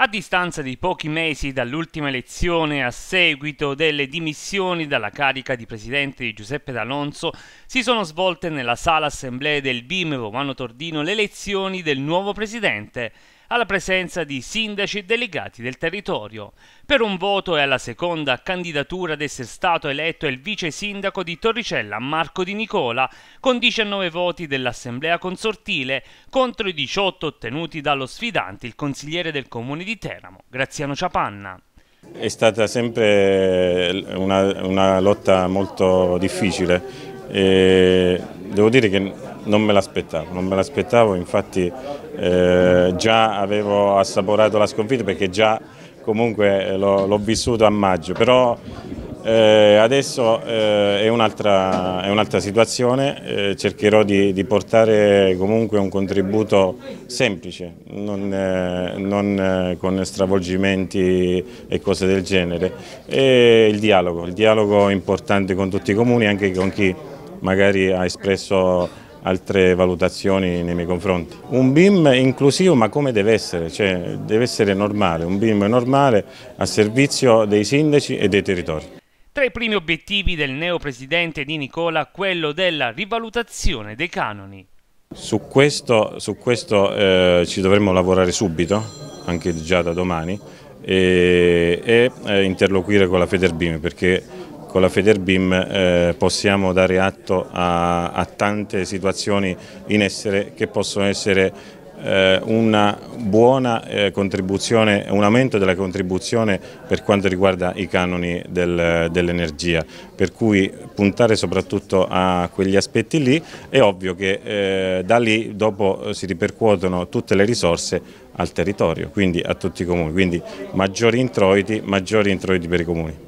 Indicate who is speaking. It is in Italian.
Speaker 1: A distanza di pochi mesi dall'ultima elezione a seguito delle dimissioni dalla carica di presidente di Giuseppe D'Alonso, si sono svolte nella sala assemblea del BIM Romano Tordino le elezioni del nuovo presidente alla presenza di sindaci delegati del territorio. Per un voto è alla seconda candidatura ad essere stato eletto il vice sindaco di Torricella Marco Di Nicola, con 19 voti dell'assemblea consortile contro i 18 ottenuti dallo sfidante, il consigliere del comune di Teramo, Graziano Ciapanna.
Speaker 2: È stata sempre eh, una, una lotta molto difficile. E devo dire che non me l'aspettavo, non me l'aspettavo, infatti eh, già avevo assaporato la sconfitta perché già comunque eh, l'ho vissuto a maggio, però eh, adesso eh, è un'altra un situazione, eh, cercherò di, di, portare comunque un contributo semplice, non, eh, non eh, con stravolgimenti e cose del genere. E il dialogo, il dialogo importante con tutti i comuni, anche con chi magari ha espresso altre valutazioni nei miei confronti. Un BIM inclusivo ma come deve essere? Cioè, deve essere normale, un BIM normale a servizio dei sindaci e dei territori.
Speaker 1: Tra i primi obiettivi del neo presidente di Nicola quello della rivalutazione dei canoni.
Speaker 2: Su questo, su questo eh, ci dovremmo lavorare subito, anche già da domani, e, e eh, interloquire con la Federbim perché con la Federbim eh, possiamo dare atto a, a, tante situazioni in essere che possono essere eh, una buona eh, contribuzione, un aumento della contribuzione per quanto riguarda i canoni del, dell'energia, per cui puntare soprattutto a quegli aspetti lì, è ovvio che eh, da lì dopo eh, si ripercuotono tutte le risorse al territorio, quindi a tutti i comuni, quindi maggiori introiti, maggiori introiti per i comuni.